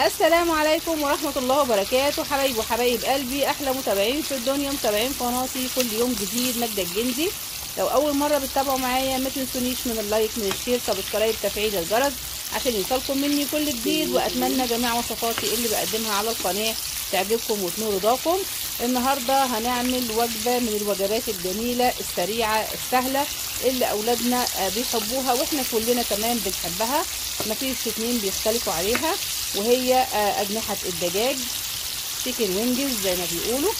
السلام عليكم ورحمة الله وبركاته حبايب وحبايب قلبي أحلى متابعين في الدنيا متابعين قناتي كل يوم جديد مجد الجنزي لو اول مره بتتابعوا معايا ما تنسونيش من اللايك من الشير سبسكرايب تفعيل الجرس عشان يوصلكم مني كل جديد واتمنى جميع وصفاتي اللي بقدمها على القناه تعجبكم وتنور رضاكم النهارده هنعمل وجبه من الوجبات الجميله السريعه السهله اللي اولادنا بيحبوها واحنا كلنا كمان بنحبها مفيش اتنين بيختلفوا عليها وهي آه، اجنحه الدجاج تشيكن وينجز زي ما بيقولوا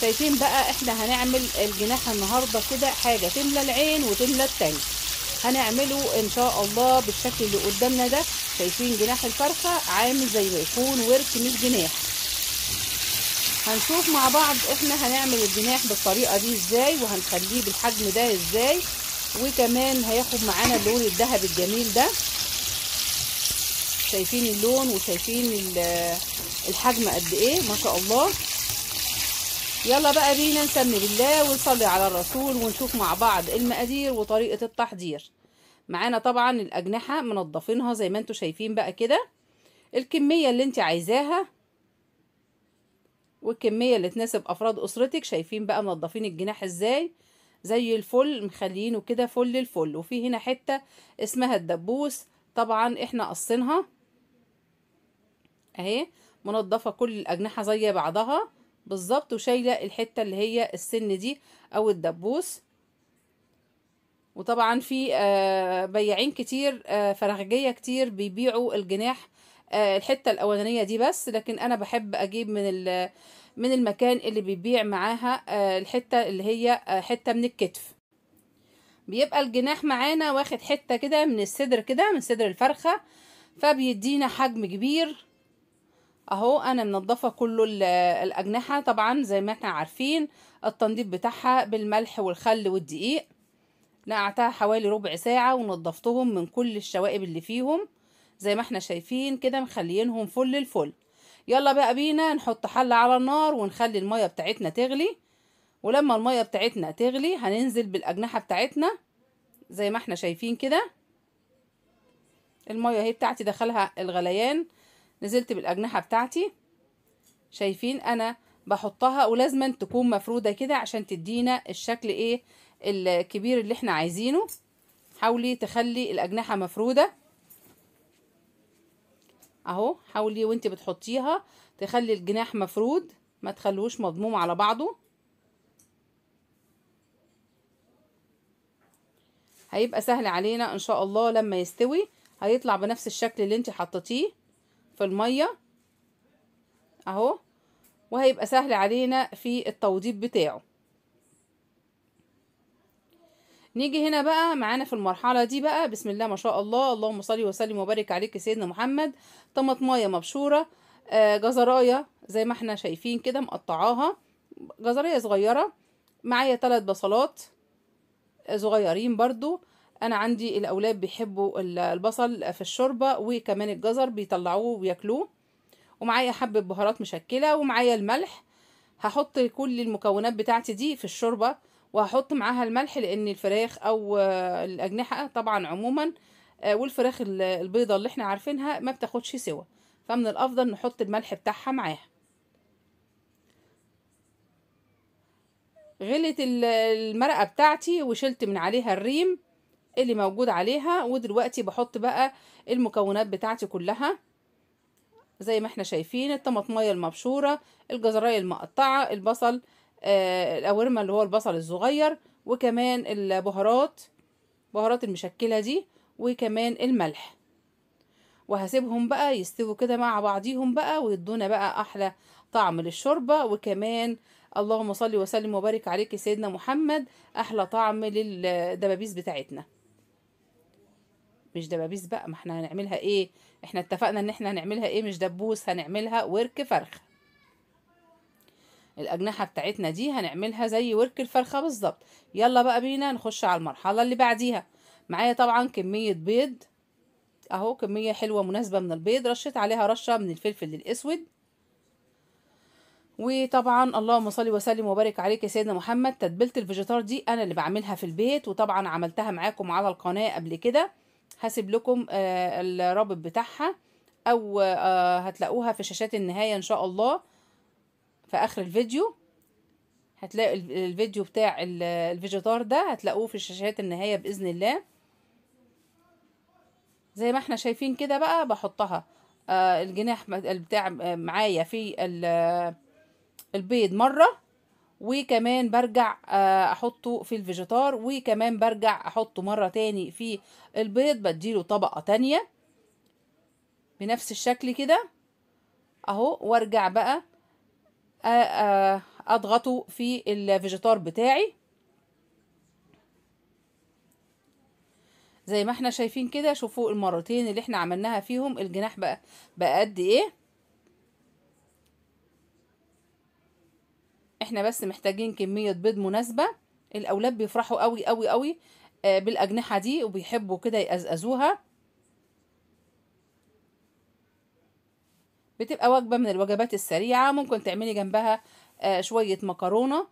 شايفين بقى احنا هنعمل الجناح النهاردة كده حاجة تملى العين وتملى التاني هنعمله ان شاء الله بالشكل اللي قدامنا ده شايفين جناح الفرخة عامل زي ما يكون ورك مش جناح هنشوف مع بعض احنا هنعمل الجناح بالطريقة دي ازاي وهنخليه بالحجم ده ازاي وكمان هياخد معانا اللون الذهب الجميل ده شايفين اللون وشايفين الحجم قد ايه ما شاء الله يلا بقى بينا نسمي بالله ونصلي على الرسول ونشوف مع بعض المقادير وطريقة التحضير معانا طبعا الأجنحة منضفينها زي ما انتوا شايفين بقى كده الكمية اللي انت عايزاها والكمية اللي تناسب أفراد أسرتك شايفين بقى منضفين الجناح ازاي زي الفل مخلينه كده فل الفل وفي هنا حتة اسمها الدبوس طبعا احنا قصينها اهي منضفة كل الأجنحة زي بعضها بالظبط وشايله الحته اللي هي السن دي او الدبوس وطبعا في آه، بياعين كتير آه، فرخجيه كتير بيبيعوا الجناح آه، الحته الاولانيه دي بس لكن انا بحب اجيب من من المكان اللي بيبيع معاها الحته اللي هي حته من الكتف بيبقى الجناح معانا واخد حته كده من الصدر كده من صدر الفرخه فبيدينا حجم كبير اهو انا منضفه كل الاجنحه طبعا زي ما احنا عارفين التنظيف بتاعها بالملح والخل والدقيق نقعتها حوالي ربع ساعه ونضفتهم من كل الشوائب اللي فيهم زي ما احنا شايفين كده مخلينهم فل الفل يلا بقى بينا نحط حله على النار ونخلي الميه بتاعتنا تغلي ولما الميه بتاعتنا تغلي هننزل بالاجنحه بتاعتنا زي ما احنا شايفين كده الميه اهي بتاعتي دخلها الغليان نزلت بالاجنحه بتاعتي شايفين انا بحطها ولازما تكون مفروده كده عشان تدينا الشكل ايه الكبير اللي احنا عايزينه حاولي تخلي الاجنحه مفروده اهو حاولي وانت بتحطيها تخلي الجناح مفرود ما تخلوش مضموم على بعضه هيبقى سهل علينا ان شاء الله لما يستوي هيطلع بنفس الشكل اللي انت حطيتيه في المية اهو وهيبقى سهل علينا في التوضيب بتاعه نيجي هنا بقى معانا في المرحلة دي بقى بسم الله ما شاء الله اللهم صل وسلم وبارك عليك سيدنا محمد طماطماية مبشورة آه جزراية زي ما احنا شايفين كده مقطعاها جزراية صغيرة معايا ثلاث بصلات آه، صغيرين برضو انا عندي الاولاد بيحبوا البصل في الشوربه وكمان الجزر بيطلعوه وياكلوه ومعايا حبه بهارات مشكله ومعايا الملح هحط كل المكونات بتاعتي دي في الشوربه وهحط معاها الملح لان الفراخ او الاجنحه طبعا عموما آه، والفراخ البيضه اللي احنا عارفينها ما بتاخدش سوا فمن الافضل نحط الملح بتاعها معاها غلت المرقه بتاعتي وشلت من عليها الريم اللي موجود عليها ودلوقتي بحط بقى المكونات بتاعتي كلها زي ما احنا شايفين الطماطمية المبشورة الجزراية المقطعة البصل آه القوارمة اللي هو البصل الصغير وكمان البهارات بهارات المشكلة دي وكمان الملح وهسيبهم بقى يستووا كده مع بعضيهم بقى ويدونا بقى احلى طعم للشوربه وكمان اللهم صل وسلم وبارك عليك سيدنا محمد احلى طعم للدبابيس بتاعتنا مش دبابيس بقى ما احنا هنعملها ايه احنا اتفقنا ان احنا هنعملها ايه مش دبوس هنعملها ورك فرخه الاجنحه بتاعتنا دي هنعملها زي ورك الفرخه بالظبط يلا بقى بينا نخش على المرحله اللي بعديها معايا طبعا كميه بيض اهو كميه حلوه مناسبه من البيض رشيت عليها رشه من الفلفل الاسود وطبعا اللهم صل وسلم وبارك عليك يا سيدنا محمد تتبيله الفيجيتار دي انا اللي بعملها في البيت وطبعا عملتها معاكم على القناه قبل كده هسيب لكم آه، الرابط بتاعها او آه، هتلاقوها في شاشات النهايه ان شاء الله في اخر الفيديو هتلاقي الفيديو بتاع الفيجيتار ده هتلاقوه في شاشات النهايه باذن الله زي ما احنا شايفين كده بقى بحطها آه، الجناح بتاع معايا في البيض مره وكمان برجع آه، احطه في الفيجيتار وكمان برجع احطه مرة تاني في البيض بديله طبقة تانية بنفس الشكل كده اهو وارجع بقى آه، آه، اضغطه في الفيجيتار بتاعي زي ما احنا شايفين كده شوفوا المرتين اللي احنا عملناها فيهم الجناح بقى بقى قد ايه احنا بس محتاجين كمية بيض مناسبة الاولاد بيفرحوا قوي قوي قوي آه، بالاجنحة دي وبيحبوا كده يقزقزوها بتبقى وجبة من الوجبات السريعة ممكن تعملي جنبها آه، شوية مكرونة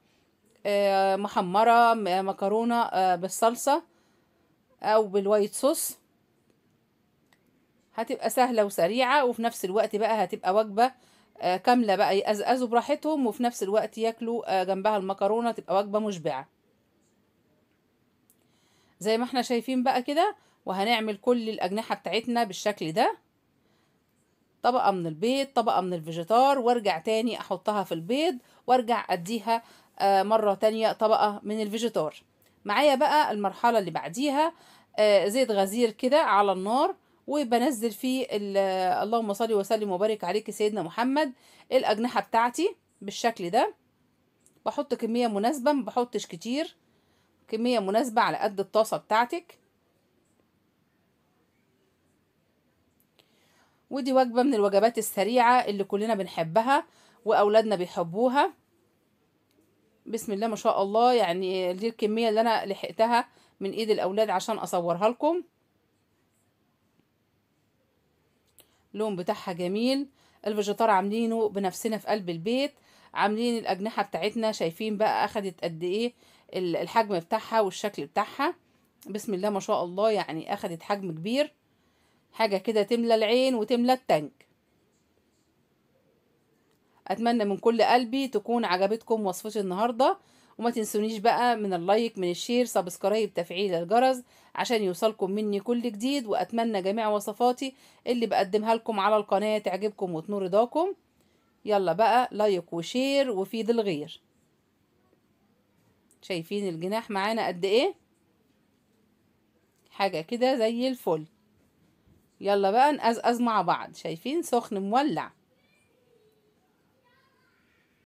آه، محمرة مكرونة بالصلصة او بالوايت صوص هتبقى سهلة وسريعة وفي نفس الوقت بقى هتبقى وجبة آه، كامله بقى يقزقزوا براحتهم وفي نفس الوقت ياكلوا آه، جنبها المكرونه تبقى وجبه مشبعه زي ما احنا شايفين بقى كده وهنعمل كل الاجنحه بتاعتنا بالشكل ده طبقه من البيض طبقه من الفيجيتار وارجع تاني احطها في البيض وارجع اديها آه، مره تانية طبقه من الفيجيتار معايا بقى المرحله اللي بعديها زيت غزير كده على النار وبنزل فيه اللهم صل وسلم وبارك عليك سيدنا محمد الاجنحه بتاعتي بالشكل ده بحط كميه مناسبه ما بحطش كتير كميه مناسبه على قد الطاسه بتاعتك ودي وجبه من الوجبات السريعه اللي كلنا بنحبها واولادنا بيحبوها بسم الله ما شاء الله يعني دي الكميه اللي انا لحقتها من ايد الاولاد عشان اصورها لكم اللون بتاعها جميل الفيجيتار عاملينه بنفسنا في قلب البيت عاملين الاجنحه بتاعتنا شايفين بقى اخدت قد ايه الحجم بتاعها والشكل بتاعها بسم الله ما شاء الله يعني اخدت حجم كبير حاجه كده تملى العين وتملى التانك اتمنى من كل قلبي تكون عجبتكم وصفتي النهارده وما تنسونيش بقى من اللايك من الشير سبسكرايب تفعيل الجرس عشان يوصلكم مني كل جديد واتمنى جميع وصفاتي اللي بقدمها لكم على القناه تعجبكم وتنور رضاكم يلا بقى لايك وشير وفيد الغير شايفين الجناح معانا قد ايه حاجه كده زي الفل يلا بقى نقزقز مع بعض شايفين سخن مولع